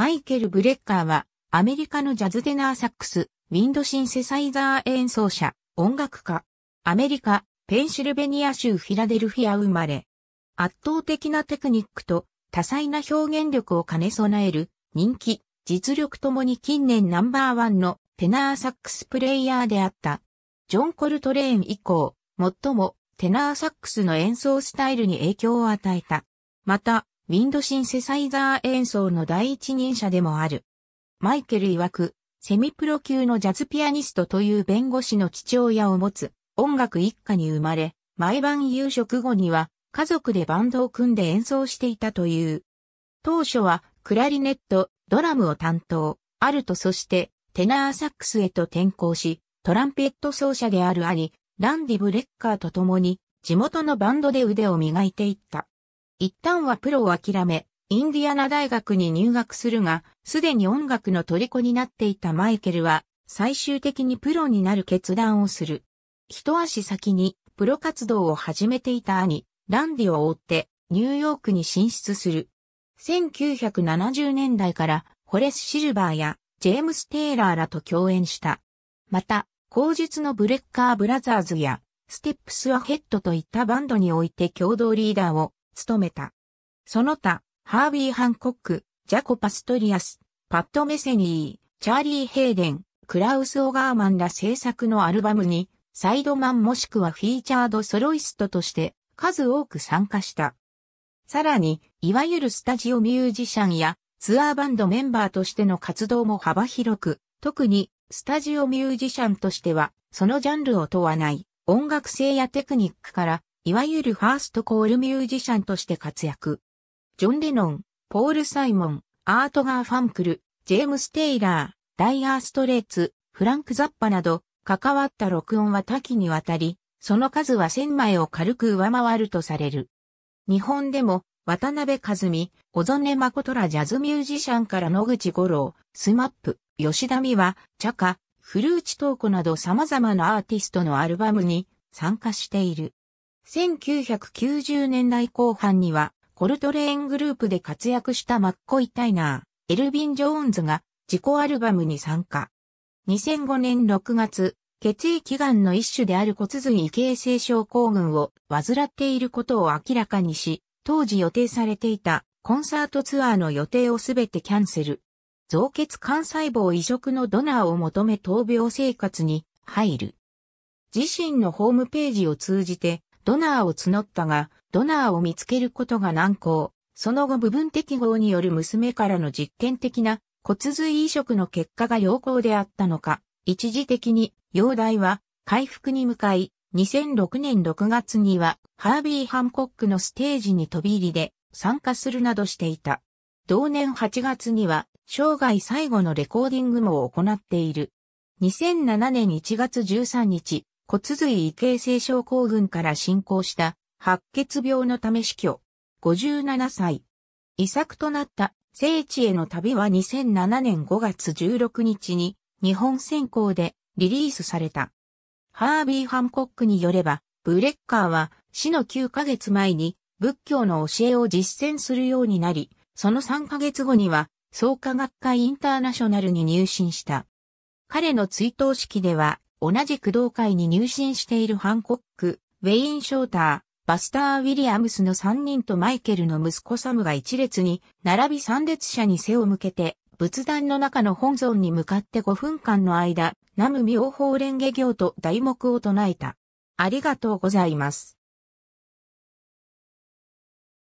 マイケル・ブレッカーは、アメリカのジャズテナーサックス、ウィンドシンセサイザー演奏者、音楽家、アメリカ、ペンシルベニア州フィラデルフィア生まれ、圧倒的なテクニックと多彩な表現力を兼ね備える、人気、実力ともに近年ナンバーワンのテナーサックスプレイヤーであった。ジョン・コルトレーン以降、最もテナーサックスの演奏スタイルに影響を与えた。また、ウィンドシンセサイザー演奏の第一人者でもある。マイケル曰く、セミプロ級のジャズピアニストという弁護士の父親を持つ音楽一家に生まれ、毎晩夕食後には家族でバンドを組んで演奏していたという。当初はクラリネット、ドラムを担当、アルトそしてテナーサックスへと転向し、トランペット奏者である兄、ランディ・ブレッカーと共に地元のバンドで腕を磨いていった。一旦はプロを諦め、インディアナ大学に入学するが、すでに音楽の虜になっていたマイケルは、最終的にプロになる決断をする。一足先に、プロ活動を始めていた兄、ランディを追って、ニューヨークに進出する。1970年代から、ホレス・シルバーや、ジェームス・テイラーらと共演した。また、後述のブレッカー・ブラザーズや、ステップス・アヘッドといったバンドにおいて共同リーダーを務めた。その他、ハービー・ハンコック、ジャコ・パストリアス、パッド・メセニー、チャーリー・ヘイデン、クラウス・オガーマンら制作のアルバムに、サイドマンもしくはフィーチャードソロイストとして数多く参加した。さらに、いわゆるスタジオミュージシャンやツアーバンドメンバーとしての活動も幅広く、特にスタジオミュージシャンとしては、そのジャンルを問わない音楽性やテクニックからいわゆるファーストコールミュージシャンとして活躍。ジョン・レノン、ポール・サイモン、アートガー・ファンクル、ジェームス・テイラー、ダイアー・ストレーツ、フランク・ザッパなど、関わった録音は多岐にわたり、その数は1000枚を軽く上回るとされる。日本でも、渡辺和美、小曽根誠らジャズミュージシャンから野口五郎、スマップ、吉田美和、茶ー古内東子など様々なアーティストのアルバムに参加している。1990年代後半には、コルトレーングループで活躍したマッコイ・タイナー、エルビン・ジョーンズが自己アルバムに参加。2005年6月、血液がんの一種である骨髄異形成症候群を患っていることを明らかにし、当時予定されていたコンサートツアーの予定をすべてキャンセル。増血幹細胞移植のドナーを求め闘病生活に入る。自身のホームページを通じてドナーを募ったが、ドナーを見つけることが難航。その後部分適合による娘からの実験的な骨髄移植の結果が良好であったのか、一時的に容体は回復に向かい、2006年6月にはハービー・ハンコックのステージに飛び入りで参加するなどしていた。同年8月には生涯最後のレコーディングも行っている。2007年1月13日、骨髄異形成症候群から進行した白血病のため死去。57歳。遺作となった聖地への旅は2007年5月16日に日本選考でリリースされた。ハービー・ハンコックによれば、ブレッカーは死の9ヶ月前に仏教の教えを実践するようになり、その3ヶ月後には創価学会インターナショナルに入信した。彼の追悼式では同じ駆動会に入信しているハンコック、ウェイン・ショーター、バスター・ウィリアムスの3人とマイケルの息子サムが一列に、並び3列車に背を向けて、仏壇の中の本尊に向かって5分間の間、南無妙法蓮華経と題目を唱えた。ありがとうございます。